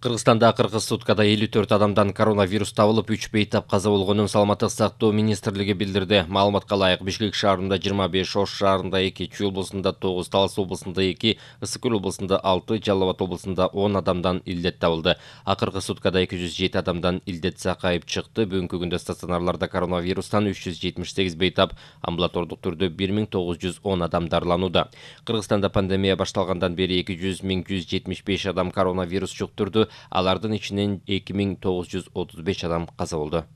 Кыргызстанда акыркы суткада 54 адамдан коронавирус табылып, 3 бейтап қаза болғанын саламаттық сақтау министрлігі билдирди. Маалыматка лайық, Бишкек шаарында 25, Ош шаарында 2, Чүй облусунда 9, Талас облысында 2, Ысык облысында 6, Жалал абад облусунда 10 адамдан илдет табылды. Акыркы суткада 207 адамдан илдет сақайып шықты Бүгінгі күнде стационарларда коронавирустан 378 бейтап, амбулаторлық түрде 1910 адам дарыланууда. Кыргызстанда пандемия басталғандан бері 200 175 адам коронавирус жұқтырды алардын ичинен 2935 адам каза болду